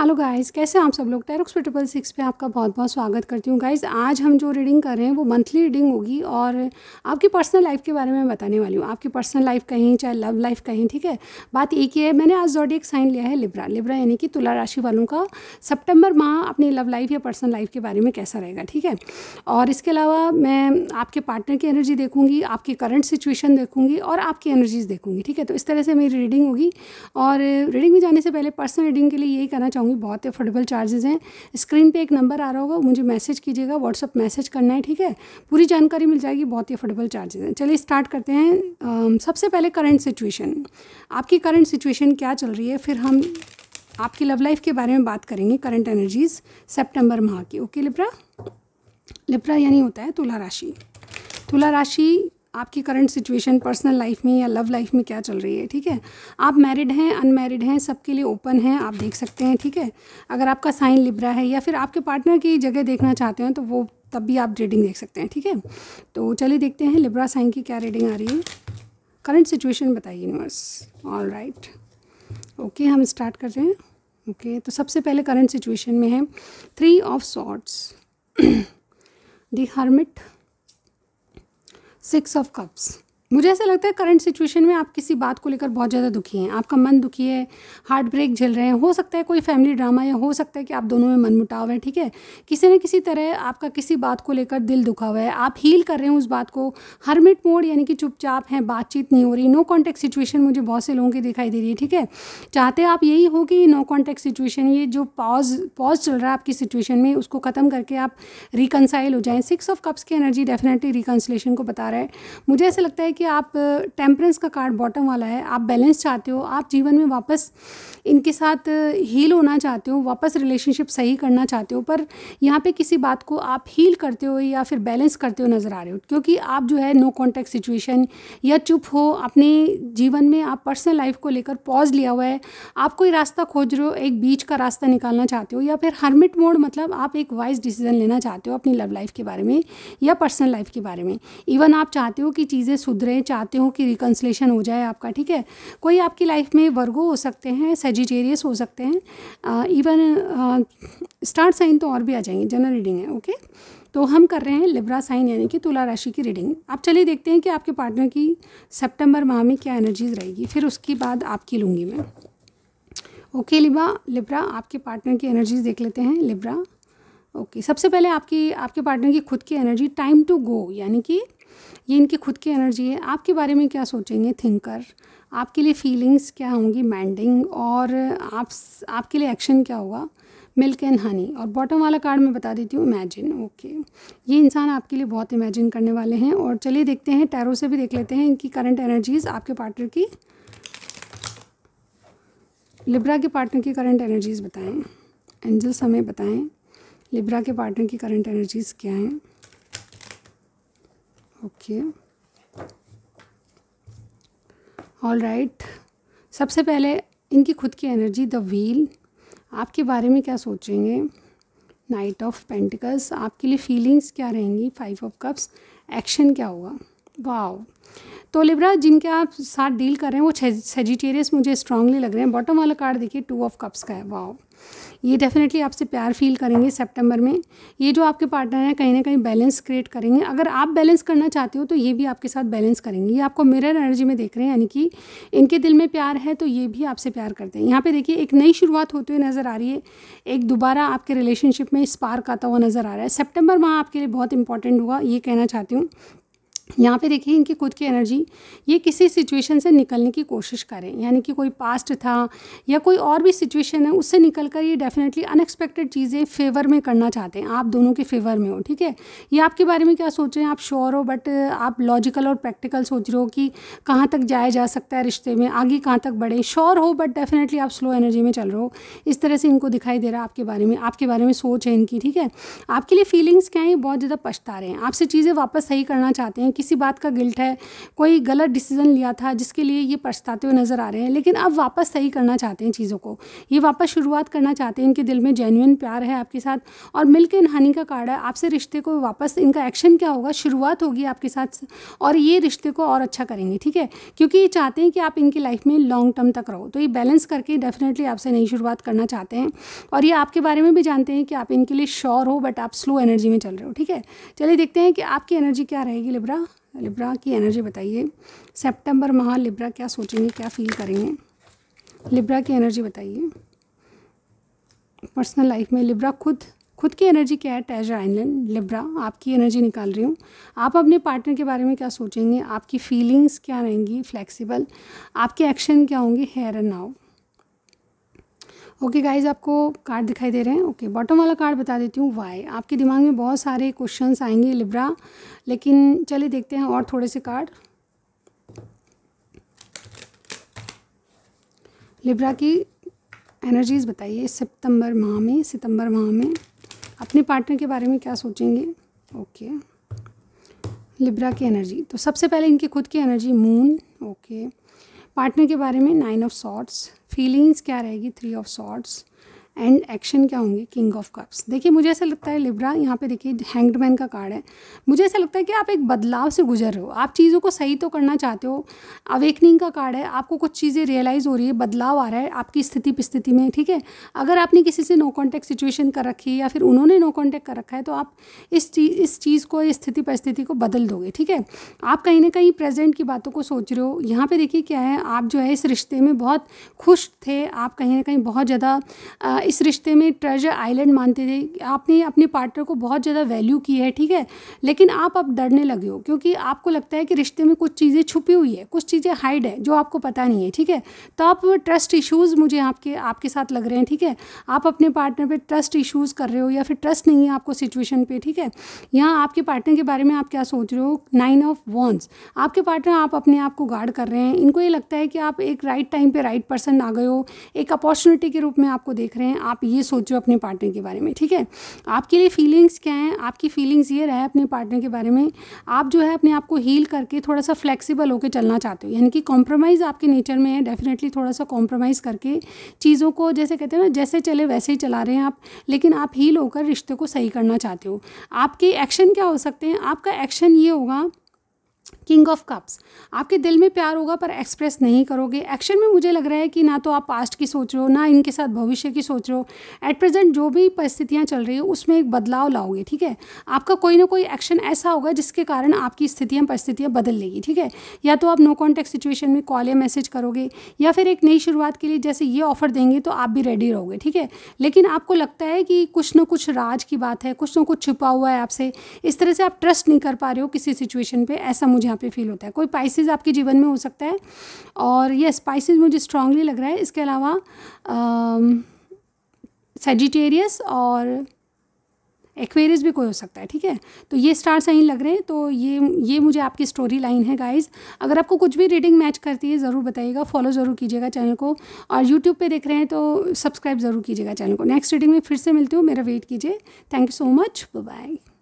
hello guys कैसे आप सब लोग टेरोक्स ट्रिपल सिक्स पे आपका बहुत बहुत स्वागत करती हूँ गाइस आज हम जो रीडिंग कर रहे हैं वो मंथली रीडिंग होगी और आपकी पर्सनल लाइफ के बारे में बताने वाली हूँ आपकी पर्सनल लाइफ कहीं चाहे लव लाइफ कहीं ठीक है बात एक ही है मैंने आज एक साइन लिया है लिब्रा लिब्रा यानी कि तुला राशि वालों का सेप्टेम्बर माह अपनी लव लाइफ या पर्सनल लाइफ के बारे में कैसा रहेगा ठीक है और इसके अलावा मैं आपके पार्टनर की एनर्जी देखूँगी आपकी करंट सिचुएशन देखूँगी और आपकी एनर्जीज देखूँगी ठीक है तो इस तरह से मेरी रीडिंग होगी और रीडिंग में जाने से पहले पर्सनल रीडिंग के लिए यही कहना चाहूँगी बताऊँगी बहुत अफोर्डेबल चार्जेज़ हैं स्क्रीन पे एक नंबर आ रहा होगा मुझे मैसेज कीजिएगा व्हाट्सअप मैसेज करना है ठीक है पूरी जानकारी मिल जाएगी बहुत ही अफोर्डेबल चार्जेज़ हैं चलिए स्टार्ट करते हैं सबसे पहले करंट सिचुएशन आपकी करंट सिचुएशन क्या चल रही है फिर हम आपकी लव लाइफ के बारे में बात करेंगे करंट एनर्जीज सेप्टेम्बर माह की ओके लिप्रा लिप्रा यानी होता है तुला राशि तुला राशि आपकी करंट सिचुएशन पर्सनल लाइफ में या लव लाइफ में क्या चल रही है ठीक है आप मैरिड हैं अनमैरिड हैं सबके लिए ओपन हैं आप देख सकते हैं ठीक है अगर आपका साइन लिब्रा है या फिर आपके पार्टनर की जगह देखना चाहते हैं तो वो तब भी आप रीडिंग देख सकते हैं ठीक है तो चलिए देखते हैं लिब्रा साइन की क्या रीडिंग आ रही है करंट सिचुएशन बताइए यूनिवर्स ऑल राइट ओके हम स्टार्ट कर रहे हैं ओके okay, तो सबसे पहले करंट सिचुएशन में है थ्री ऑफ सॉट्स दर्मिट six of cups मुझे ऐसा लगता है करंट सिचुएशन में आप किसी बात को लेकर बहुत ज़्यादा दुखी हैं आपका मन दुखी है हार्ट ब्रेक झेल रहे हैं हो सकता है कोई फैमिली ड्रामा या हो सकता है कि आप दोनों में मनमुटाव है ठीक है किसी न किसी तरह आपका किसी बात को लेकर दिल दुखा हुआ है आप हील कर रहे हैं उस बात को हरमिट मोड यानी कि चुपचाप हैं बातचीत नहीं हो रही नो कॉन्टैक्ट सिचुएशन मुझे बहुत से लोगों की दिखाई दे रही है ठीक है चाहते आप यही हो कि नो कॉन्टैक्ट सिचुएशन ये जो पॉज पॉज चल रहा है आपकी सिचुएशन में उसको ख़त्म करके आप रिकनसाइल हो जाएँ सिक्स ऑफ कप्स की एनर्जी डेफिनेटली रिकनसलेशन को बता रहा है मुझे ऐसा लगता है कि आप टेम्परेंस का कार्ड बॉटम वाला है आप बैलेंस चाहते हो आप जीवन में वापस इनके साथ हील होना चाहते हो वापस रिलेशनशिप सही करना चाहते हो पर यहाँ पे किसी बात को आप हील करते हो या फिर बैलेंस करते हो नज़र आ रहे हो क्योंकि आप जो है नो कॉन्टैक्ट सिचुएशन या चुप हो अपने जीवन में आप पर्सनल लाइफ को लेकर पॉज लिया हुआ है आप कोई रास्ता खोज रहे हो एक बीच का रास्ता निकालना चाहते हो या फिर हर्मिट मोड मतलब आप एक वाइज डिसीजन लेना चाहते हो अपनी लव लाइफ के बारे में या पर्सनल लाइफ के बारे में इवन आप चाहते हो कि चीज़ें सुधरे रहे हैं चाहते हो कि रिकन्सलेशन हो जाए आपका ठीक है कोई आपकी लाइफ में वर्गो हो सकते हैं सेजिटेरियस हो सकते हैं इवन स्टार साइन तो और भी आ जाएंगे जनरल रीडिंग है ओके तो हम कर रहे हैं लिब्रा साइन यानी कि तुला राशि की रीडिंग आप चलिए देखते हैं कि आपके पार्टनर की सेप्टेम्बर माह में क्या एनर्जीज रहेगी फिर उसके बाद आपकी लूँगी मैं ओके लिबा लिब्रा आपके पार्टनर की एनर्जीज देख लेते हैं लिब्रा ओके सबसे पहले आपकी आपके पार्टनर की खुद की एनर्जी टाइम टू गो यानी कि ये इनकी खुद की एनर्जी है आपके बारे में क्या सोचेंगे थिंकर आपके लिए फीलिंग्स क्या होंगी मैंडिंग और आप आपके लिए एक्शन क्या होगा मिल्क एंड हनी और बॉटम वाला कार्ड मैं बता देती हूँ इमेजिन ओके ये इंसान आपके लिए बहुत इमेजिन करने वाले हैं और चलिए देखते हैं टैरो से भी देख लेते हैं इनकी करंट एनर्जीज आपके पार्टनर की लिब्रा के पार्टनर की करंट एनर्जीज बताएं एंजल्स हमें बताएं लिब्रा के पार्टनर की करंट एनर्जीज क्या हैं ओके ऑल राइट सबसे पहले इनकी खुद की एनर्जी द व्हील आपके बारे में क्या सोचेंगे नाइट ऑफ पेंटिकल्स आपके लिए फीलिंग्स क्या रहेंगी फाइव ऑफ कप्स एक्शन क्या होगा वाओ तो लिब्रा जिनके आप साथ डील कर रहे हैं वो सेजिटेरियस मुझे स्ट्रांगली लग रहे हैं बॉटम वाला कार्ड देखिए टू ऑफ कप्स का है वाओ ये डेफिनेटली आपसे प्यार फील करेंगे सेप्टेम्बर में ये जो आपके पार्टनर हैं कहीं ना कहीं बैलेंस क्रिएट करेंगे अगर आप बैलेंस करना चाहते हो तो ये भी आपके साथ बैलेंस करेंगे ये आपको मिरर एनर्जी में देख रहे हैं यानी कि इनके दिल में प्यार है तो ये भी आपसे प्यार करते हैं यहाँ पर देखिए एक नई शुरुआत होते हुए नज़र आ रही है एक दोबारा आपके रिलेशनशिप में स्पार्क आता हुआ नज़र आ रहा है सेप्टेम्बर माह आपके लिए बहुत इंपॉर्टेंट हुआ ये कहना चाहती हूँ यहाँ पे देखिए इनकी खुद की एनर्जी ये किसी सिचुएशन से निकलने की कोशिश करें यानी कि कोई पास्ट था या कोई और भी सिचुएशन है उससे निकल कर ये डेफिनेटली अनएक्सपेक्टेड चीज़ें फेवर में करना चाहते हैं आप दोनों के फेवर में हो ठीक है ये आपके बारे में क्या सोच रहे हैं आप श्योर हो बट आप लॉजिकल और प्रैक्टिकल सोच रहे हो कि कहाँ तक जाया जा सकता है रिश्ते में आगे कहाँ तक बढ़े श्योर हो बट डेफिनेटली आप स्लो एनर्जी में चल रहे हो इस तरह से इनको दिखाई दे रहा है आपके बारे में आपके बारे में सोच है इनकी ठीक है आपके लिए फीलिंग्स क्या हैं बहुत ज़्यादा पछता रहे हैं आपसे चीज़ें वापस सही करना चाहते हैं किसी बात का गिल्ट है कोई गलत डिसीज़न लिया था जिसके लिए ये पछताते हुए नज़र आ रहे हैं लेकिन अब वापस सही करना चाहते हैं चीज़ों को ये वापस शुरुआत करना चाहते हैं इनके दिल में जेन्यून प्यार है आपके साथ और मिल के हानि का कार्ड है आपसे रिश्ते को वापस इनका एक्शन क्या होगा शुरुआत होगी आपके साथ और ये रिश्ते को और अच्छा करेंगे ठीक है क्योंकि ये चाहते हैं कि आप इनकी लाइफ में लॉन्ग टर्म तक रहो तो ये बैलेंस करके डेफिनेटली आपसे नई शुरुआत करना चाहते हैं और ये आपके बारे में भी जानते हैं कि आप इनके लिए श्योर हो बट आप स्लो एनर्जी में चल रहे हो ठीक है चलिए देखते हैं कि आपकी एनर्जी क्या रहेगी लिब्रा लिब्रा की एनर्जी बताइए सितंबर माह लिब्रा क्या सोचेंगे क्या फील करेंगे लिब्रा की एनर्जी बताइए पर्सनल लाइफ में लिब्रा खुद खुद की एनर्जी क्या है टैजर आइलैंड लिब्रा आपकी एनर्जी निकाल रही हूँ आप अपने पार्टनर के बारे में क्या सोचेंगे आपकी फीलिंग्स क्या रहेंगी फ्लेक्सिबल आपके एक्शन क्या होंगे here and now okay guys आपको कार्ड दिखाई दे रहे हैं ओके बॉटम वाला कार्ड बता देती हूँ वाई आपके दिमाग में बहुत सारे क्वेश्चन आएंगे लिब्रा लेकिन चलिए देखते हैं और थोड़े से कार्ड लिब्रा की एनर्जीज़ बताइए सितंबर माह में सितंबर माह में अपने पार्टनर के बारे में क्या सोचेंगे ओके लिब्रा की एनर्जी तो सबसे पहले इनके खुद की एनर्जी मून ओके पार्टनर के बारे में नाइन ऑफ सॉट्स फीलिंग्स क्या रहेगी three of swords and action क्या होंगे किंग ऑफ कप्स देखिए मुझे ऐसा लगता है लिब्रा यहाँ पे देखिए हैंगडमैन का कार्ड है मुझे ऐसा लगता है कि आप एक बदलाव से गुजर रहे हो आप चीज़ों को सही तो करना चाहते हो अवेकनिंग का कार्ड है आपको कुछ चीज़ें रियलाइज़ हो रही है बदलाव आ रहा है आपकी स्थिति परिस्थिति में ठीक है अगर आपने किसी से नो कॉन्टैक्ट सिचुएशन कर रखी है या फिर उन्होंने नो कॉन्टैक्ट कर रखा है तो आप इस चीज़ इस चीज़ को इस स्थिति परिस्थिति को बदल दोगे ठीक है आप कहीं ना कहीं प्रेजेंट की बातों को सोच रहे हो यहाँ पे देखिए क्या है आप जो है इस रिश्ते में बहुत खुश थे आप कहीं ना कहीं बहुत ज़्यादा इस रिश्ते में ट्रेजर आइलैंड मानते थे आपने अपने पार्टनर को बहुत ज़्यादा वैल्यू की है ठीक है लेकिन आप अब डरने लगे हो क्योंकि आपको लगता है कि रिश्ते में कुछ चीज़ें छुपी हुई है कुछ चीज़ें हाइड है जो आपको पता नहीं है ठीक है तो आप ट्रस्ट इशूज़ मुझे आपके आपके साथ लग रहे हैं ठीक है आप अपने पार्टनर पर ट्रस्ट इशूज़ कर रहे हो या फिर ट्रस्ट नहीं है आपको सिचुएशन पर ठीक है यहाँ आपके पार्टनर के बारे में आप क्या सोच रहे हो नाइन ऑफ वॉन्स आपके पार्टनर आप अपने आप को गार्ड कर रहे हैं इनको ये लगता है कि आप एक राइट टाइम पर राइट पर्सन आ गए हो एक अपॉर्चुनिटी के रूप में आपको देख रहे हैं हैं आप ये सोचो अपने पार्टनर के बारे में ठीक है आपके लिए फीलिंग्स क्या हैं आपकी फीलिंग्स ये रहे अपने पार्टनर के बारे में आप जो है अपने आप को हील करके थोड़ा सा फ्लेक्सिबल होकर चलना चाहते हो यानी कि कॉम्प्रोमाइज़ आपके नेचर में है डेफिनेटली थोड़ा सा कॉम्प्रोमाइज़ करके चीज़ों को जैसे कहते हैं ना जैसे चले वैसे ही चला रहे हैं आप लेकिन आप हील होकर रिश्ते को सही करना चाहते हो आपके एक्शन क्या हो सकते हैं आपका एक्शन ये होगा किंग ऑफ कप्स आपके दिल में प्यार होगा पर एक्सप्रेस नहीं करोगे एक्शन में मुझे लग रहा है कि ना तो आप पास्ट की सोच रहे हो ना इनके साथ भविष्य की सोच रहे हो एट प्रेजेंट जो भी परिस्थितियाँ चल रही है उसमें एक बदलाव लाओगे ठीक है आपका कोई ना कोई एक्शन ऐसा होगा जिसके कारण आपकी स्थितियाँ परिस्थितियाँ बदल लेगी ठीक है या तो आप नो कॉन्टैक्ट सिचुएशन में कॉल या मैसेज करोगे या फिर एक नई शुरुआत के लिए जैसे ये ऑफर देंगे तो आप भी रेडी रहोगे ठीक है लेकिन आपको लगता है कि कुछ ना कुछ राज की बात है कुछ ना कुछ छुपा हुआ है आपसे इस तरह से आप ट्रस्ट नहीं कर पा रहे हो किसी सिचुएशन पर ऐसा मुझे यहाँ पे फील होता है कोई स्पाइसिस आपके जीवन में हो सकता है और ये स्पाइसिस मुझे स्ट्रांगली लग रहा है इसके अलावा सेजिटेरियस और एक्वेरियस भी कोई हो सकता है ठीक है तो ये स्टार साइन लग रहे हैं तो ये ये मुझे आपकी स्टोरी लाइन है गाइज अगर आपको कुछ भी रीडिंग मैच करती है ज़रूर बताइएगा फॉलो ज़रूर कीजिएगा चैनल को और यूट्यूब पे देख रहे हैं तो सब्सक्राइब ज़रूर कीजिएगा चैनल को नेक्स्ट रीडिंग में फिर से मिलती हूँ मेरा वेट कीजिए thank you so much bye